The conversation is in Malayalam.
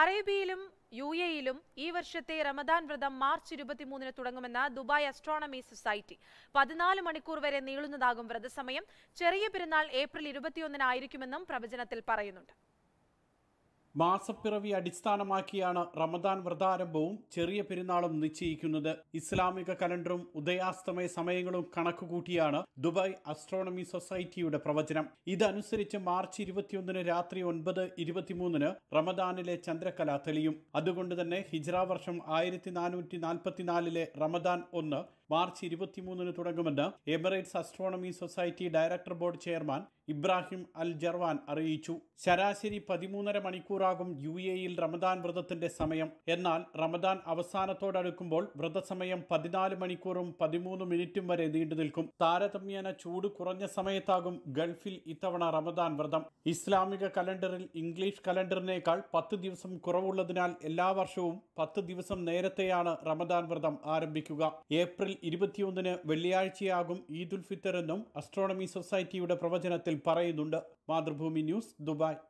അറേബ്യയിലും യു എയിലും ഈ വർഷത്തെ റമദാൻ വ്രതം മാർച്ച് ഇരുപത്തിമൂന്നിന് തുടങ്ങുമെന്ന് ദുബായ് അസ്ട്രോണമി സൊസൈറ്റി പതിനാല് മണിക്കൂർ വരെ നീളുന്നതാകും വ്രതസമയം ചെറിയ പെരുന്നാൾ ഏപ്രിൽ ഇരുപത്തിയൊന്നിനായിരിക്കുമെന്നും പ്രവചനത്തിൽ പറയുന്നുണ്ട് മാസപ്പിറവി അടിസ്ഥാനമാക്കിയാണ് റമദാൻ വ്രതാരംഭവും ചെറിയ പെരുന്നാളും നിശ്ചയിക്കുന്നത് ഇസ്ലാമിക കലണ്ടറും ഉദയാസ്തമയ സമയങ്ങളും കണക്കുകൂട്ടിയാണ് ദുബായ് അസ്ട്രോണമി സൊസൈറ്റിയുടെ പ്രവചനം ഇതനുസരിച്ച് മാർച്ച് ഇരുപത്തിയൊന്നിന് രാത്രി ഒൻപത് ഇരുപത്തിമൂന്നിന് റമദാനിലെ ചന്ദ്രകല തെളിയും അതുകൊണ്ട് തന്നെ ഹിജ്റ വർഷം ആയിരത്തി നാനൂറ്റി നാൽപ്പത്തിനാലിലെ റമദാൻ ഒന്ന് മാർച്ച് ഇരുപത്തിമൂന്നിന് തുടങ്ങുമെന്ന് Emirates astronomy society director board chairman Ibrahim Al Jarwan അറിയിച്ചു ശരാശരി പതിമൂന്നര മണിക്കൂറാകും യു എയിൽ റമദാൻ വ്രതത്തിന്റെ സമയം എന്നാൽ റമദാൻ അവസാനത്തോടടുക്കുമ്പോൾ വ്രതസമയം പതിനാല് മണിക്കൂറും പതിമൂന്ന് മിനിറ്റും വരെ നീണ്ടു നിൽക്കും താരതമ്യേന ചൂട് കുറഞ്ഞ സമയത്താകും ഗൾഫിൽ ഇത്തവണ റമദാൻ വ്രതം ഇസ്ലാമിക കലണ്ടറിൽ ഇംഗ്ലീഷ് കലണ്ടറിനേക്കാൾ പത്ത് ദിവസം കുറവുള്ളതിനാൽ എല്ലാ വർഷവും പത്ത് ദിവസം നേരത്തെയാണ് റമദാൻ വ്രതം ആരംഭിക്കുക ഏപ്രിൽ ഇരുപത്തിയൊന്നിന് വെള്ളിയാഴ്ചയാകും ഈദുൽ ഫിത്തർ എന്നും അസ്ട്രോണമി സൊസൈറ്റിയുടെ പ്രവചനത്തിൽ പറയുന്നുണ്ട് മാതൃഭൂമി ന്യൂസ് ദുബായ്